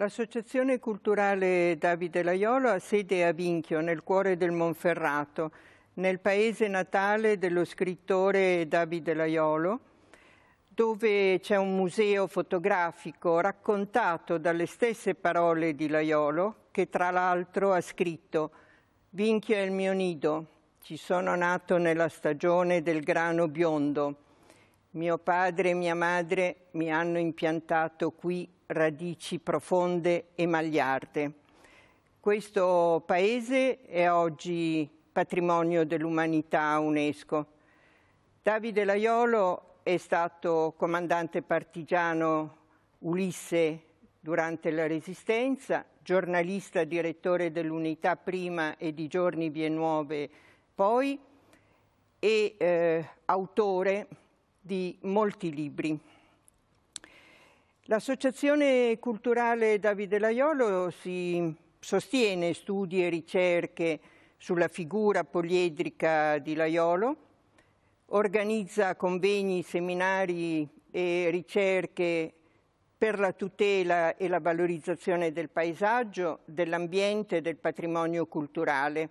L'associazione culturale Davide Laiolo ha sede a Vinchio, nel cuore del Monferrato, nel paese natale dello scrittore Davide Laiolo, dove c'è un museo fotografico raccontato dalle stesse parole di Laiolo, che tra l'altro ha scritto Vinchio è il mio nido, ci sono nato nella stagione del grano biondo mio padre e mia madre mi hanno impiantato qui radici profonde e magliarde. Questo paese è oggi patrimonio dell'umanità UNESCO. Davide Laiolo è stato comandante partigiano Ulisse durante la Resistenza, giornalista direttore dell'Unità prima e di Giorni Nuove poi e eh, autore di molti libri. L'Associazione Culturale Davide Laiolo si sostiene studi e ricerche sulla figura poliedrica di Laiolo, organizza convegni, seminari e ricerche per la tutela e la valorizzazione del paesaggio, dell'ambiente e del patrimonio culturale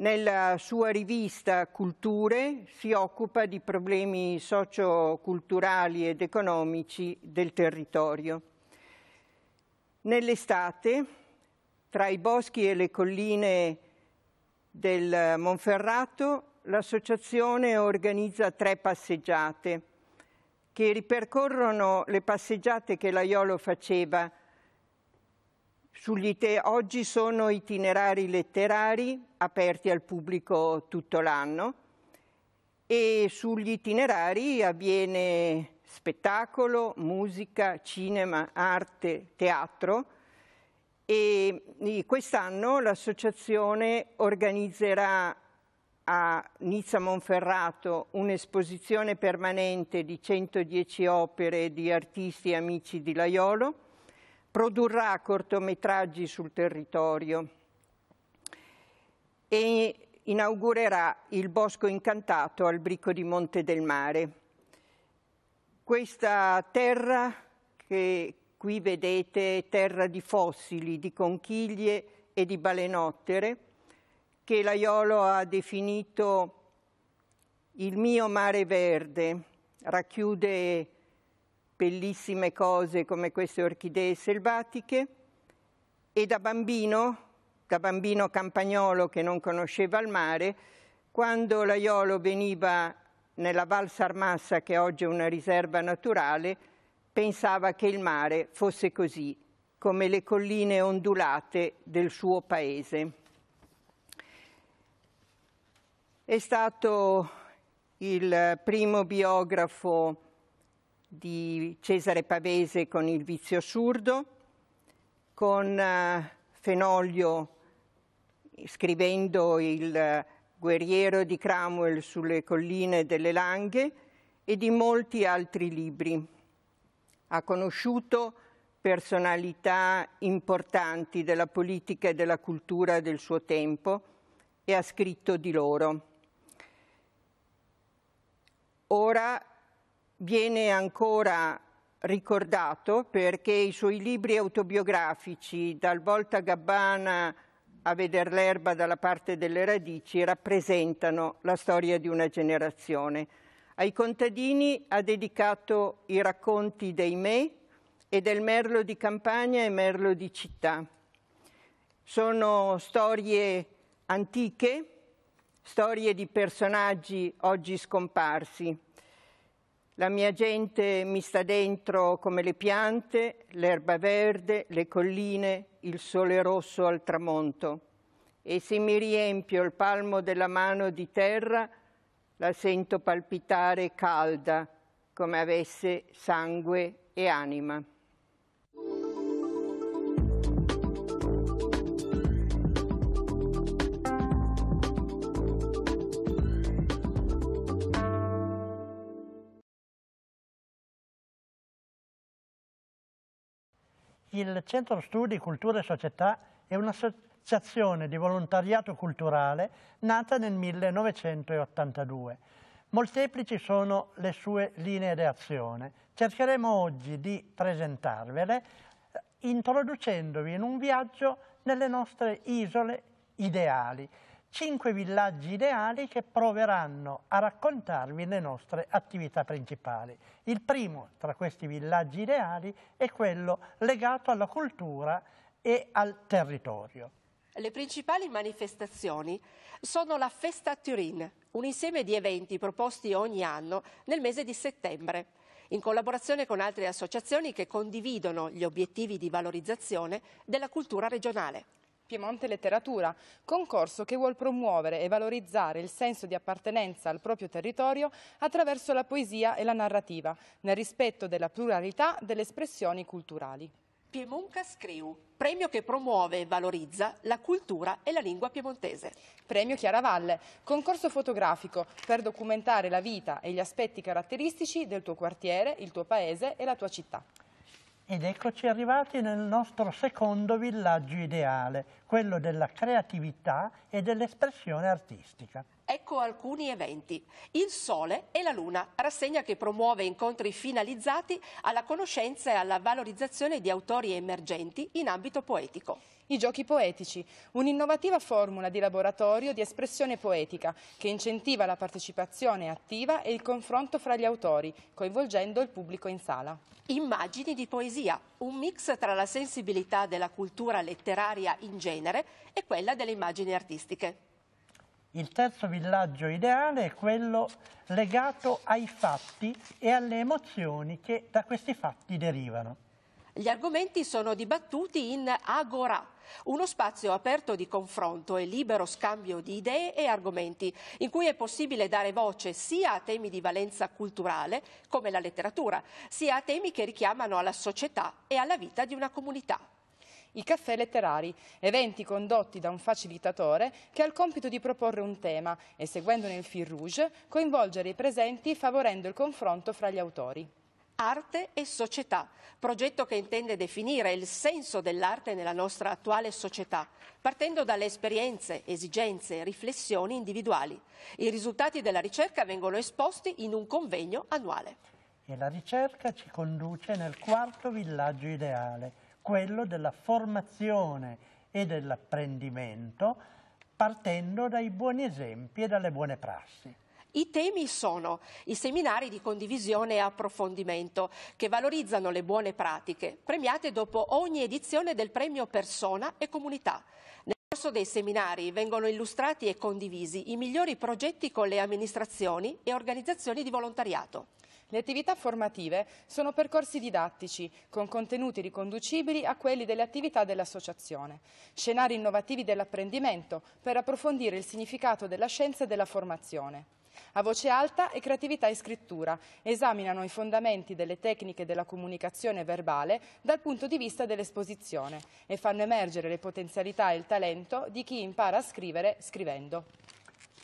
nella sua rivista Culture si occupa di problemi socioculturali ed economici del territorio. Nell'estate, tra i boschi e le colline del Monferrato, l'associazione organizza tre passeggiate che ripercorrono le passeggiate che l'Aiolo faceva Sull'ITE oggi sono itinerari letterari aperti al pubblico tutto l'anno e sugli itinerari avviene spettacolo, musica, cinema, arte, teatro e quest'anno l'associazione organizzerà a Nizza Monferrato un'esposizione permanente di 110 opere di artisti e amici di Laiolo produrrà cortometraggi sul territorio e inaugurerà il Bosco Incantato al Brico di Monte del Mare. Questa terra che qui vedete è terra di fossili, di conchiglie e di balenottere, che l'Aiolo ha definito il mio mare verde, racchiude bellissime cose come queste orchidee selvatiche e da bambino, da bambino campagnolo che non conosceva il mare, quando l'aiolo veniva nella Val Sarmassa, che oggi è una riserva naturale, pensava che il mare fosse così, come le colline ondulate del suo paese. È stato il primo biografo di Cesare Pavese con il vizio assurdo, con eh, Fenoglio scrivendo il guerriero di Cromwell sulle colline delle Langhe e di molti altri libri. Ha conosciuto personalità importanti della politica e della cultura del suo tempo e ha scritto di loro. Ora Viene ancora ricordato perché i suoi libri autobiografici, dal Volta Gabbana a Veder l'erba dalla parte delle radici, rappresentano la storia di una generazione. Ai contadini ha dedicato i racconti dei me e del merlo di campagna e merlo di città. Sono storie antiche, storie di personaggi oggi scomparsi la mia gente mi sta dentro come le piante, l'erba verde, le colline, il sole rosso al tramonto. E se mi riempio il palmo della mano di terra, la sento palpitare calda, come avesse sangue e anima. il Centro Studi Cultura e Società è un'associazione di volontariato culturale nata nel 1982. Molteplici sono le sue linee di azione. Cercheremo oggi di presentarvele eh, introducendovi in un viaggio nelle nostre isole ideali cinque villaggi ideali che proveranno a raccontarvi le nostre attività principali. Il primo tra questi villaggi ideali è quello legato alla cultura e al territorio. Le principali manifestazioni sono la Festa Turin, un insieme di eventi proposti ogni anno nel mese di settembre, in collaborazione con altre associazioni che condividono gli obiettivi di valorizzazione della cultura regionale. Piemonte Letteratura, concorso che vuol promuovere e valorizzare il senso di appartenenza al proprio territorio attraverso la poesia e la narrativa, nel rispetto della pluralità delle espressioni culturali. Piemonca Scriu, premio che promuove e valorizza la cultura e la lingua piemontese. Premio Chiaravalle, concorso fotografico per documentare la vita e gli aspetti caratteristici del tuo quartiere, il tuo paese e la tua città. Ed eccoci arrivati nel nostro secondo villaggio ideale, quello della creatività e dell'espressione artistica. Ecco alcuni eventi. Il Sole e la Luna, rassegna che promuove incontri finalizzati alla conoscenza e alla valorizzazione di autori emergenti in ambito poetico. I giochi poetici, un'innovativa formula di laboratorio di espressione poetica che incentiva la partecipazione attiva e il confronto fra gli autori, coinvolgendo il pubblico in sala. Immagini di poesia, un mix tra la sensibilità della cultura letteraria in genere e quella delle immagini artistiche. Il terzo villaggio ideale è quello legato ai fatti e alle emozioni che da questi fatti derivano. Gli argomenti sono dibattuti in Agora, uno spazio aperto di confronto e libero scambio di idee e argomenti, in cui è possibile dare voce sia a temi di valenza culturale, come la letteratura, sia a temi che richiamano alla società e alla vita di una comunità i caffè letterari, eventi condotti da un facilitatore che ha il compito di proporre un tema e, seguendone il fil rouge, coinvolgere i presenti favorendo il confronto fra gli autori. Arte e società, progetto che intende definire il senso dell'arte nella nostra attuale società, partendo dalle esperienze, esigenze e riflessioni individuali. I risultati della ricerca vengono esposti in un convegno annuale. E la ricerca ci conduce nel quarto villaggio ideale, quello della formazione e dell'apprendimento partendo dai buoni esempi e dalle buone prassi. I temi sono i seminari di condivisione e approfondimento che valorizzano le buone pratiche, premiate dopo ogni edizione del premio Persona e Comunità. Nel corso dei seminari vengono illustrati e condivisi i migliori progetti con le amministrazioni e organizzazioni di volontariato. Le attività formative sono percorsi didattici con contenuti riconducibili a quelli delle attività dell'associazione, scenari innovativi dell'apprendimento per approfondire il significato della scienza e della formazione. A voce alta e creatività e scrittura esaminano i fondamenti delle tecniche della comunicazione verbale dal punto di vista dell'esposizione e fanno emergere le potenzialità e il talento di chi impara a scrivere scrivendo.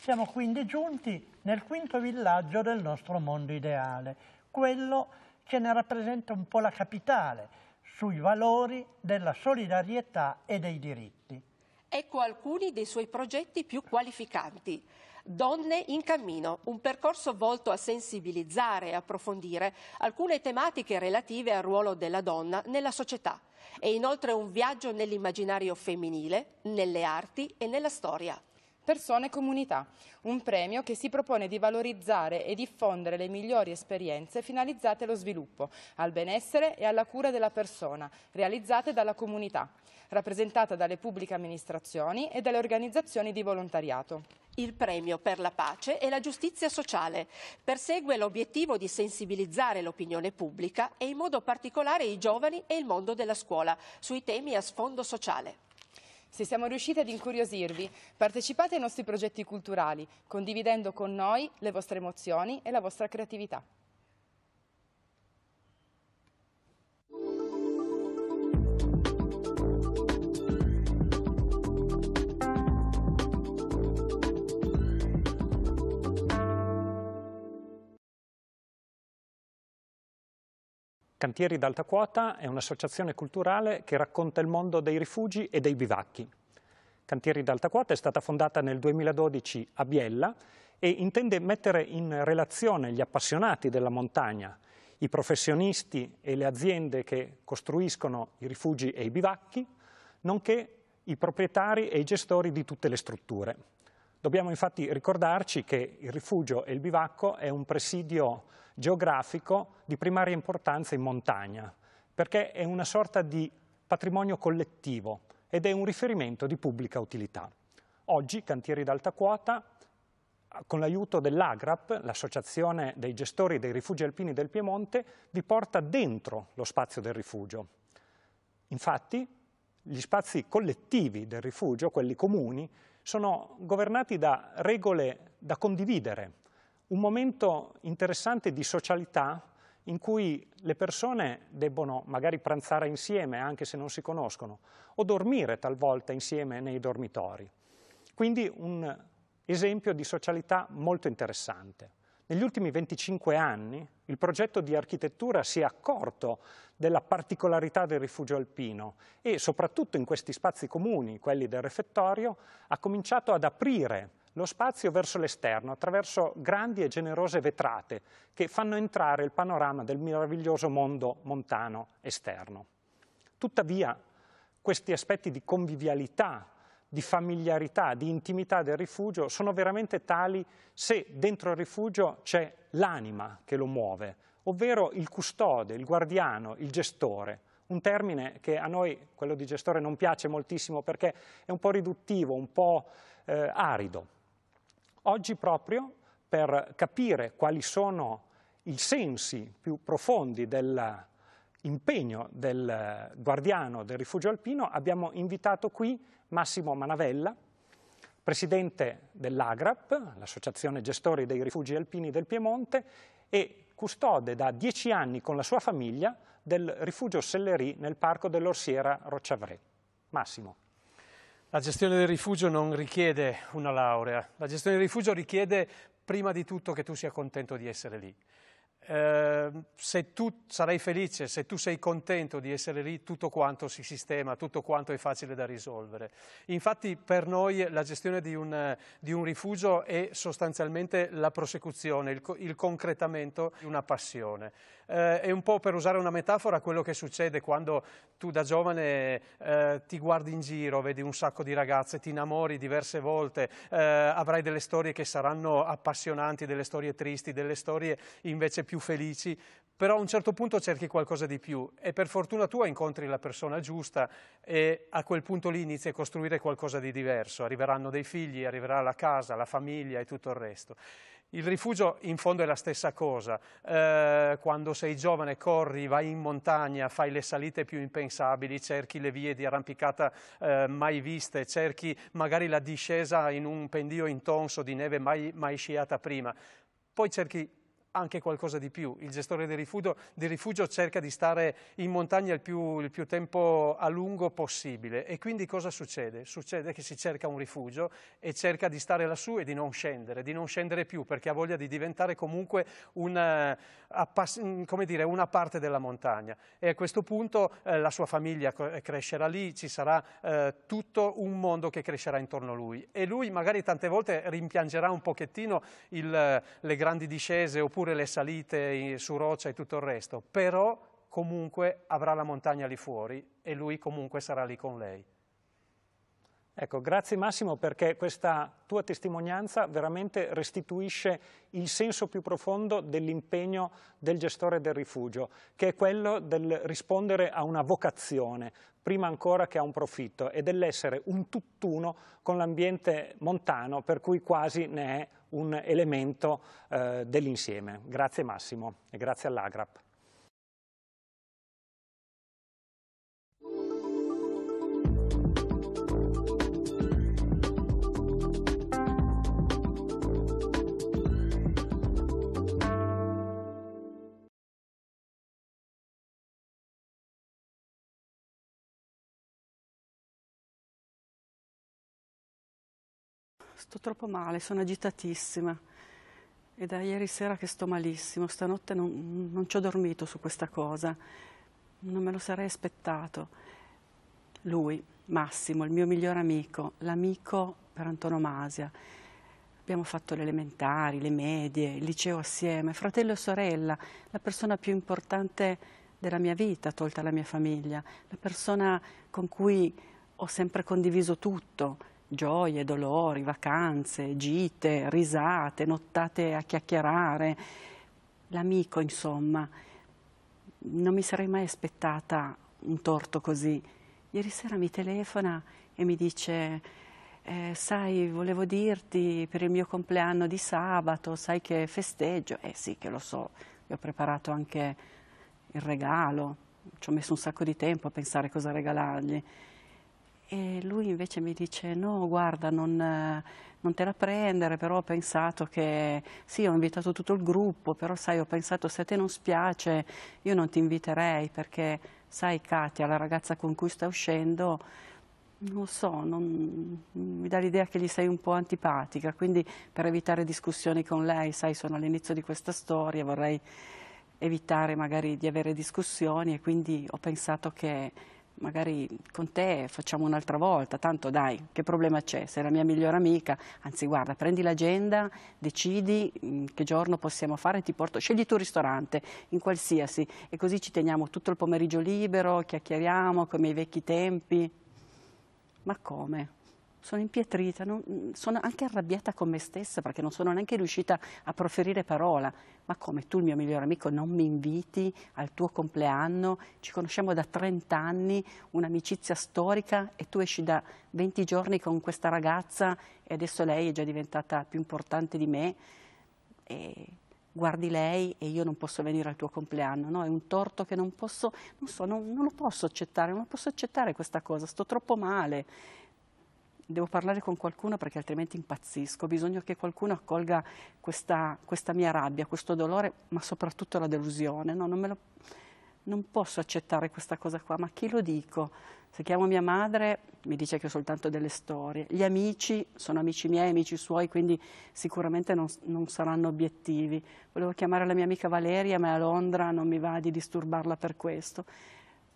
Siamo quindi giunti nel quinto villaggio del nostro mondo ideale, quello che ne rappresenta un po' la capitale, sui valori della solidarietà e dei diritti. Ecco alcuni dei suoi progetti più qualificanti. Donne in cammino, un percorso volto a sensibilizzare e approfondire alcune tematiche relative al ruolo della donna nella società e inoltre un viaggio nell'immaginario femminile, nelle arti e nella storia. Persone e Comunità, un premio che si propone di valorizzare e diffondere le migliori esperienze finalizzate allo sviluppo, al benessere e alla cura della persona, realizzate dalla comunità, rappresentata dalle pubbliche amministrazioni e dalle organizzazioni di volontariato. Il premio per la pace e la giustizia sociale persegue l'obiettivo di sensibilizzare l'opinione pubblica e in modo particolare i giovani e il mondo della scuola sui temi a sfondo sociale. Se siamo riusciti ad incuriosirvi, partecipate ai nostri progetti culturali, condividendo con noi le vostre emozioni e la vostra creatività. Cantieri d'Alta Quota è un'associazione culturale che racconta il mondo dei rifugi e dei bivacchi. Cantieri d'Alta Quota è stata fondata nel 2012 a Biella e intende mettere in relazione gli appassionati della montagna, i professionisti e le aziende che costruiscono i rifugi e i bivacchi, nonché i proprietari e i gestori di tutte le strutture. Dobbiamo infatti ricordarci che il rifugio e il bivacco è un presidio geografico di primaria importanza in montagna, perché è una sorta di patrimonio collettivo ed è un riferimento di pubblica utilità. Oggi Cantieri d'Alta Quota, con l'aiuto dell'AGRAP, l'Associazione dei Gestori dei Rifugi Alpini del Piemonte, vi porta dentro lo spazio del rifugio. Infatti, gli spazi collettivi del rifugio, quelli comuni, sono governati da regole da condividere, un momento interessante di socialità in cui le persone debbono magari pranzare insieme anche se non si conoscono o dormire talvolta insieme nei dormitori. Quindi un esempio di socialità molto interessante. Negli ultimi 25 anni il progetto di architettura si è accorto della particolarità del rifugio alpino e soprattutto in questi spazi comuni, quelli del refettorio, ha cominciato ad aprire lo spazio verso l'esterno attraverso grandi e generose vetrate che fanno entrare il panorama del meraviglioso mondo montano esterno. Tuttavia, questi aspetti di convivialità di familiarità, di intimità del rifugio sono veramente tali se dentro il rifugio c'è l'anima che lo muove, ovvero il custode, il guardiano, il gestore. Un termine che a noi, quello di gestore, non piace moltissimo perché è un po' riduttivo, un po' eh, arido. Oggi proprio per capire quali sono i sensi più profondi della impegno del eh, guardiano del rifugio alpino abbiamo invitato qui Massimo Manavella, presidente dell'AGRAP, l'Associazione Gestori dei Rifugi Alpini del Piemonte, e custode da dieci anni con la sua famiglia del rifugio Sellerie nel parco dell'Orsiera Rocciavrè. Massimo. La gestione del rifugio non richiede una laurea, la gestione del rifugio richiede prima di tutto che tu sia contento di essere lì. Ehm, se tu sarai felice, se tu sei contento di essere lì, tutto quanto si sistema, tutto quanto è facile da risolvere. Infatti per noi la gestione di un, di un rifugio è sostanzialmente la prosecuzione, il, il concretamento di una passione eh, è un po' per usare una metafora quello che succede quando tu da giovane eh, ti guardi in giro, vedi un sacco di ragazze, ti innamori diverse volte, eh, avrai delle storie che saranno appassionanti, delle storie tristi, delle storie invece più felici, però a un certo punto cerchi qualcosa di più e per fortuna tua incontri la persona giusta e a quel punto lì inizi a costruire qualcosa di diverso, arriveranno dei figli, arriverà la casa, la famiglia e tutto il resto. Il rifugio in fondo è la stessa cosa, eh, quando sei giovane corri, vai in montagna, fai le salite più impensabili, cerchi le vie di arrampicata eh, mai viste, cerchi magari la discesa in un pendio intonso di neve mai, mai sciata prima, poi cerchi anche qualcosa di più. Il gestore del rifugio, del rifugio cerca di stare in montagna il più, il più, tempo a lungo possibile e quindi cosa succede? Succede che si cerca un rifugio e cerca di stare lassù e di non scendere, di non scendere più perché ha voglia di diventare comunque una, eh, mm, dire, una parte della montagna. E a questo punto eh, la sua famiglia eh, crescerà lì, ci sarà eh, tutto un mondo che crescerà intorno a lui e lui magari tante volte rimpiangerà un pochettino il, le grandi discese oppure pure le salite su roccia e tutto il resto, però comunque avrà la montagna lì fuori e lui comunque sarà lì con lei. Ecco, grazie Massimo perché questa tua testimonianza veramente restituisce il senso più profondo dell'impegno del gestore del rifugio, che è quello del rispondere a una vocazione, prima ancora che a un profitto, e dell'essere un tutt'uno con l'ambiente montano, per cui quasi ne è un elemento eh, dell'insieme. Grazie Massimo e grazie all'Agrap. Sto troppo male, sono agitatissima. È da ieri sera che sto malissimo. Stanotte non, non ci ho dormito su questa cosa. Non me lo sarei aspettato. Lui, Massimo, il mio migliore amico, l'amico per antonomasia. Abbiamo fatto le elementari, le medie, il liceo assieme, fratello e sorella, la persona più importante della mia vita, tolta la mia famiglia, la persona con cui ho sempre condiviso tutto, gioie, dolori, vacanze, gite, risate, nottate a chiacchierare, l'amico insomma. Non mi sarei mai aspettata un torto così. Ieri sera mi telefona e mi dice eh, sai volevo dirti per il mio compleanno di sabato, sai che festeggio? Eh sì che lo so, gli ho preparato anche il regalo, ci ho messo un sacco di tempo a pensare cosa regalargli e lui invece mi dice no guarda non, non, te la prendere però ho pensato che sì ho invitato tutto il gruppo però sai ho pensato se a te non spiace io non ti inviterei perché sai Katia la ragazza con cui sta uscendo non so, non, mi dà l'idea che gli sei un po' antipatica, quindi per evitare discussioni con lei, sai, sono all'inizio di questa storia, vorrei evitare magari di avere discussioni e quindi ho pensato che magari con te facciamo un'altra volta, tanto dai, che problema c'è? Sei la mia migliore amica, anzi guarda, prendi l'agenda, decidi mm, che giorno possiamo fare, ti porto, scegli il tuo ristorante, in qualsiasi, e così ci teniamo tutto il pomeriggio libero, chiacchieriamo come ai vecchi tempi. Ma come? sono impietrita, non, sono anche arrabbiata con me stessa perché non sono neanche riuscita a proferire parola. Ma come tu, il mio migliore amico, non mi inviti al tuo compleanno? Ci conosciamo da 30 anni, un'amicizia storica e tu esci da 20 giorni con questa ragazza e adesso lei è già diventata più importante di me. E guardi lei e io non posso venire al tuo compleanno, no? È un torto che non posso, non so, non, non lo posso accettare, non posso accettare questa cosa, sto troppo male devo parlare con qualcuno perché altrimenti impazzisco, ho bisogno che qualcuno accolga questa, questa mia rabbia, questo dolore, ma soprattutto la delusione. No, non, lo, non, posso accettare questa cosa qua, ma chi lo dico? Se chiamo mia madre mi dice che ho soltanto delle storie, gli amici sono amici miei, amici suoi, quindi sicuramente non, non saranno obiettivi. Volevo chiamare la mia amica Valeria, ma è a Londra, non mi va di disturbarla per questo.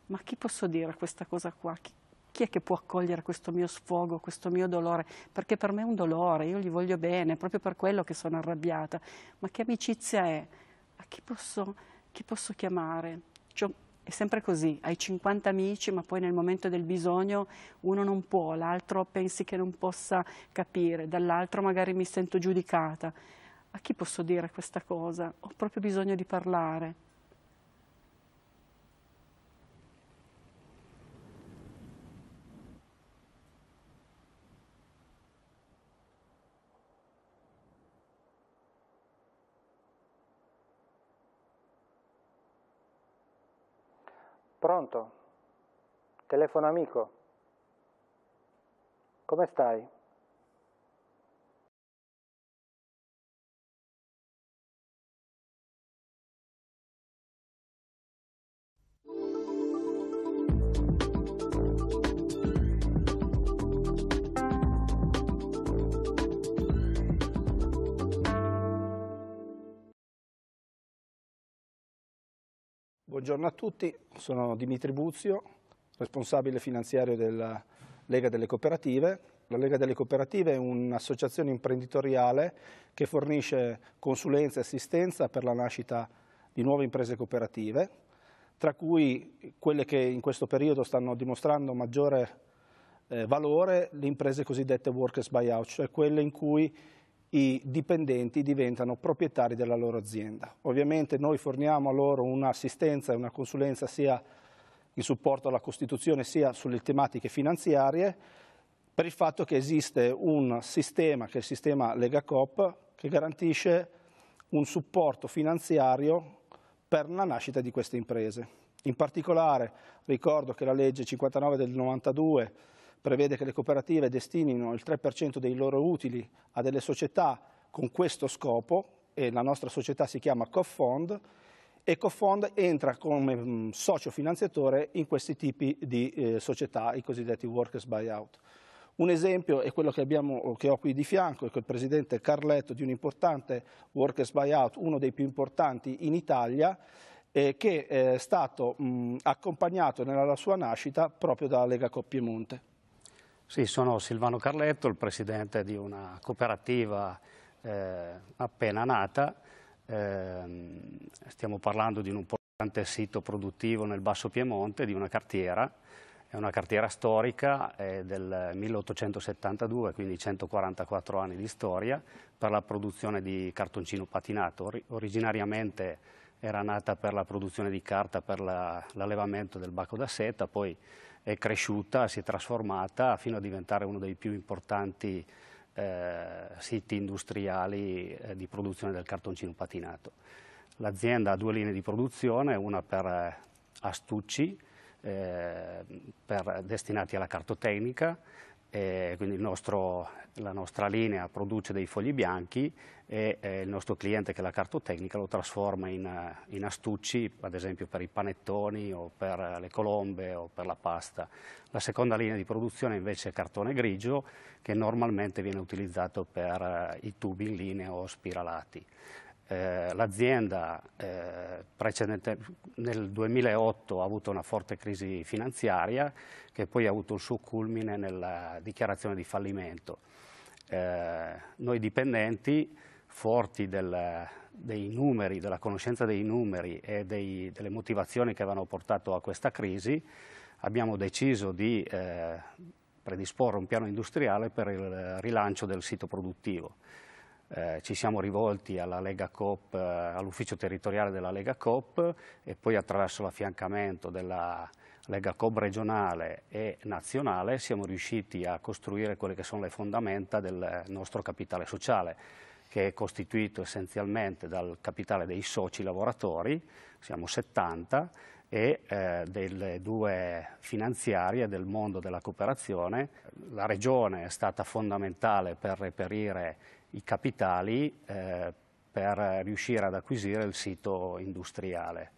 Ma chi posso dire questa cosa qua? Chi, chi è che può accogliere questo mio sfogo, questo mio dolore? Perché per me è un dolore, io gli voglio bene, proprio per quello che sono arrabbiata. Ma che amicizia è? A chi posso, chi posso chiamare? Cioè, è sempre così, hai 50 amici ma poi nel momento del bisogno uno non può, l'altro pensi che non possa capire, dall'altro magari mi sento giudicata. A chi posso dire questa cosa? Ho proprio bisogno di parlare. Pronto? Telefono amico? Come stai? Buongiorno a tutti, sono Dimitri Buzio, responsabile finanziario della Lega delle Cooperative. La Lega delle Cooperative è un'associazione imprenditoriale che fornisce consulenza e assistenza per la nascita di nuove imprese cooperative, tra cui quelle che in questo periodo stanno dimostrando maggiore eh, valore, le imprese cosiddette workers buyout, cioè quelle in cui i dipendenti diventano proprietari della loro azienda. Ovviamente noi forniamo a loro un'assistenza e una consulenza sia in supporto alla Costituzione sia sulle tematiche finanziarie per il fatto che esiste un sistema, che è il sistema LegaCop, che garantisce un supporto finanziario per la nascita di queste imprese. In particolare ricordo che la legge 59 del 92 prevede che le cooperative destinino il 3% dei loro utili a delle società con questo scopo e la nostra società si chiama CoFond e CoFond entra come mm, socio finanziatore in questi tipi di eh, società, i cosiddetti workers buyout. Un esempio è quello che, abbiamo, che ho qui di fianco, è il presidente Carletto di un importante workers buyout, uno dei più importanti in Italia, eh, che è stato mh, mm, accompagnato nella sua nascita proprio dalla Lega Coppiemonte. Sì, sono Silvano Carletto, il presidente di una cooperativa eh, appena nata. Eh, stiamo parlando di un importante sito produttivo nel Basso Piemonte, di una cartiera. È una cartiera storica è del 1872, quindi 144 anni di storia, per la produzione di cartoncino patinato. Originariamente era nata per la produzione di carta per l'allevamento la, del bacco da seta, poi è cresciuta, si è trasformata fino a diventare uno dei più importanti eh, siti industriali eh, di produzione del cartoncino patinato. L'azienda ha due linee di produzione, una per eh, astucci, eh, per, destinati alla cartotecnica eh, quindi nostro, la nostra linea produce dei fogli bianchi e eh, il nostro cliente che è la cartotecnica lo trasforma in, eh, in, astucci, ad esempio per i panettoni o per le colombe o per la pasta. La seconda linea di produzione invece è cartone grigio che normalmente viene utilizzato per eh, i tubi in linea o spiralati. Eh, l'azienda eh, nel 2008 ha avuto una forte crisi finanziaria che poi ha avuto il suo culmine nella dichiarazione di fallimento. Eh, noi dipendenti, forti del, dei numeri, della conoscenza dei numeri e dei, delle motivazioni che avevano portato a questa crisi, abbiamo deciso di eh, predisporre un piano industriale per il rilancio del sito produttivo eh, ci siamo rivolti alla Lega Coop, eh, all'ufficio territoriale della Lega Coop e poi attraverso l'affiancamento della Lega Coop regionale e nazionale siamo riusciti a costruire quelle che sono le fondamenta del nostro capitale sociale che è costituito essenzialmente dal capitale dei soci lavoratori, siamo 70, e eh, delle due finanziarie del mondo della cooperazione. La Regione è stata fondamentale per reperire i capitali eh, per riuscire ad acquisire il sito industriale.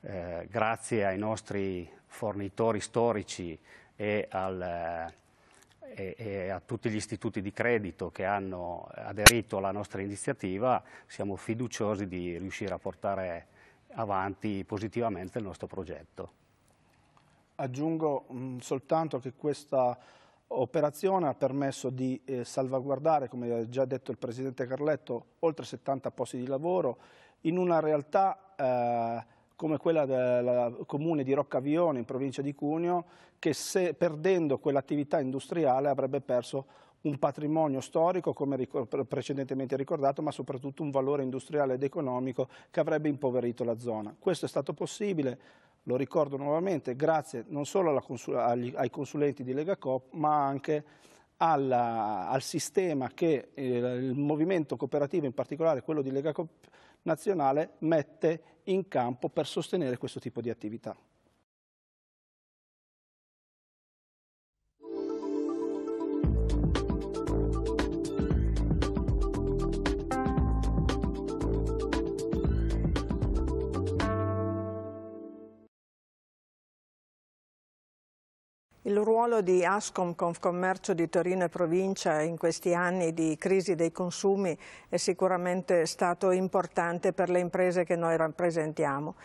Eh, grazie ai nostri fornitori storici e, al, eh, e, a tutti gli istituti di credito che hanno aderito alla nostra iniziativa, siamo fiduciosi di riuscire a portare avanti positivamente il nostro progetto. Aggiungo mh, mm, soltanto che questa operazione ha permesso di eh, salvaguardare, come ha già detto il Presidente Carletto, oltre 70 posti di lavoro in una realtà eh, come quella del comune di Roccavione in provincia di Cuneo che se, perdendo quell'attività industriale avrebbe perso un patrimonio storico, come precedentemente ricordato, ma soprattutto un valore industriale ed economico che avrebbe impoverito la zona. Questo è stato possibile lo ricordo nuovamente, grazie non solo consul agli, ai consulenti di Lega Coop, ma anche alla, al sistema che eh, il movimento cooperativo, in particolare quello di Lega Coop nazionale, mette in campo per sostenere questo tipo di attività. Il ruolo di Ascom Confcommercio di Torino e provincia in questi anni di crisi dei consumi è sicuramente stato importante per le imprese che noi rappresentiamo.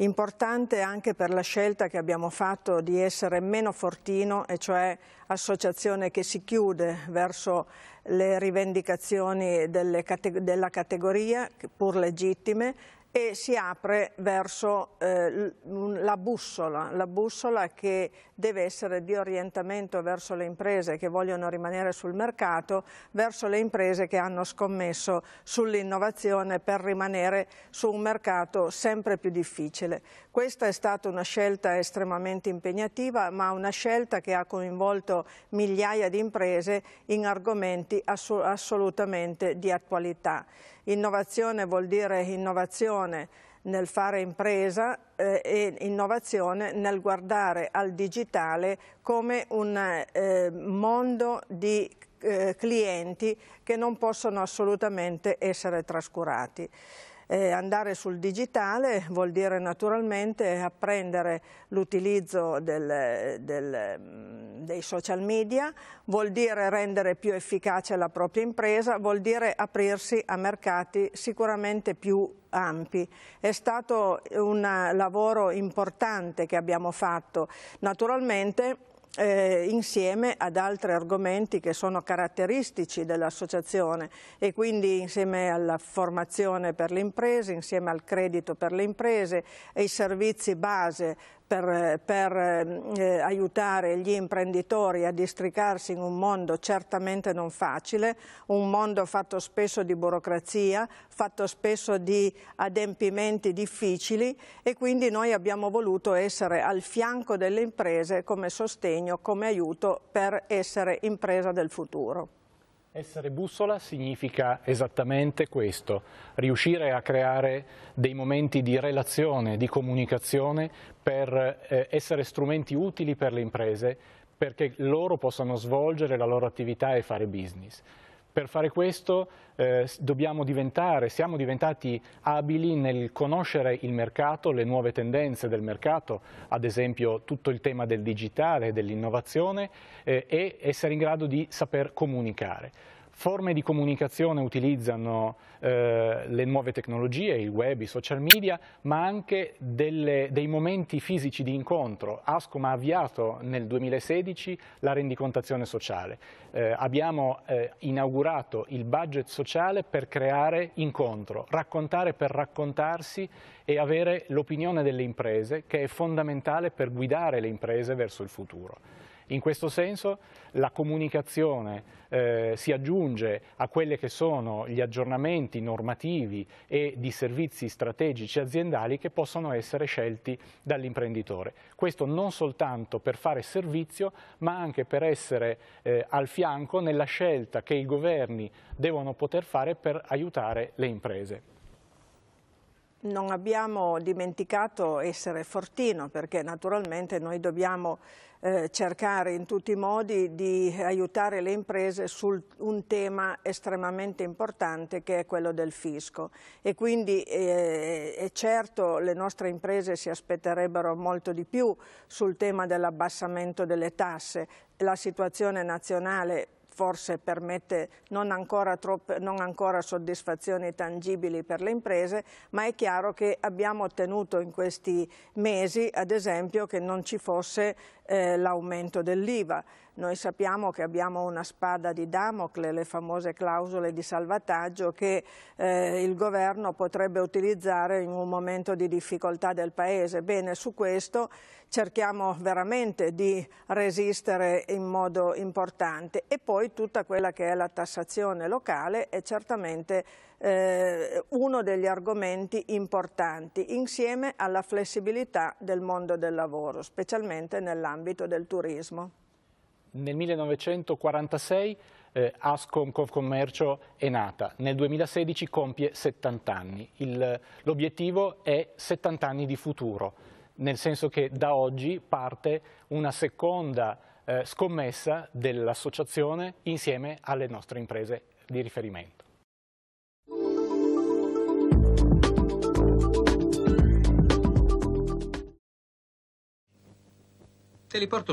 Importante anche per la scelta che abbiamo fatto di essere meno fortino, e cioè associazione che si chiude verso le rivendicazioni delle, della categoria, pur legittime, e si apre verso eh, la bussola, la bussola che deve essere di orientamento verso le imprese che vogliono rimanere sul mercato, verso le imprese che hanno scommesso sull'innovazione per rimanere su un mercato sempre più difficile. Questa è stata una scelta estremamente impegnativa, ma una scelta che ha coinvolto migliaia di imprese in argomenti assolutamente di attualità. Innovazione vuol dire innovazione nel fare impresa eh, e innovazione nel guardare al digitale come un eh, mondo di eh, clienti che non possono assolutamente essere trascurati. Eh, andare sul digitale vuol dire naturalmente apprendere l'utilizzo mm, dei social media, vuol dire rendere più efficace la propria impresa, vuol dire aprirsi a mercati sicuramente più ampi. È stato un lavoro importante che abbiamo fatto. Naturalmente eh, insieme ad altri argomenti che sono caratteristici dell'associazione e quindi insieme alla formazione per le imprese, insieme al credito per le imprese, e ai servizi base per, per eh, aiutare gli imprenditori a districarsi in un mondo certamente non facile, un mondo fatto spesso di burocrazia, fatto spesso di adempimenti difficili e quindi noi abbiamo voluto essere al fianco delle imprese come sostegno, come aiuto per essere impresa del futuro. Essere bussola significa esattamente questo, riuscire a creare dei momenti di relazione, di comunicazione per eh, essere strumenti utili per le imprese perché loro possano svolgere la loro attività e fare business. Per fare questo eh, dobbiamo diventare, siamo diventati abili nel conoscere il mercato, le nuove tendenze del mercato, ad esempio tutto il tema del digitale, dell'innovazione eh, e essere in grado di saper comunicare forme di comunicazione utilizzano eh, le nuove tecnologie, il web, i social media, ma anche delle, dei momenti fisici di incontro. ASCOM ha avviato nel 2016 la rendicontazione sociale. Eh, abbiamo eh, inaugurato il budget sociale per creare incontro, raccontare per raccontarsi e avere l'opinione delle imprese che è fondamentale per guidare le imprese verso il futuro. In questo senso la comunicazione eh, si aggiunge a quelli che sono gli aggiornamenti normativi e di servizi strategici aziendali che possono essere scelti dall'imprenditore. Questo non soltanto per fare servizio ma anche per essere eh, al fianco nella scelta che i governi devono poter fare per aiutare le imprese. Non abbiamo dimenticato essere Fortino perché naturalmente noi dobbiamo eh, cercare in tutti i modi di aiutare le imprese su un tema estremamente importante che è quello del fisco e quindi eh, certo le nostre imprese si aspetterebbero molto di più sul tema dell'abbassamento delle tasse. La situazione nazionale forse permette non ancora, troppe, non ancora soddisfazioni tangibili per le imprese, ma è chiaro che abbiamo ottenuto in questi mesi, ad esempio, che non ci fosse eh, l'aumento dell'IVA. Noi sappiamo che abbiamo una spada di Damocle, le famose clausole di salvataggio che eh, il governo potrebbe utilizzare in un momento di difficoltà del Paese. Bene, su questo cerchiamo veramente di resistere in modo importante e poi tutta quella che è la tassazione locale è certamente eh, uno degli argomenti importanti insieme alla flessibilità del mondo del lavoro, specialmente nell'ambito del turismo. Nel 1946 eh, Ascom Confcommercio è nata, nel 2016 compie 70 anni. l'obiettivo è 70 anni di futuro, nel senso che da oggi parte una seconda eh, scommessa dell'associazione insieme alle nostre imprese di riferimento. Te li porto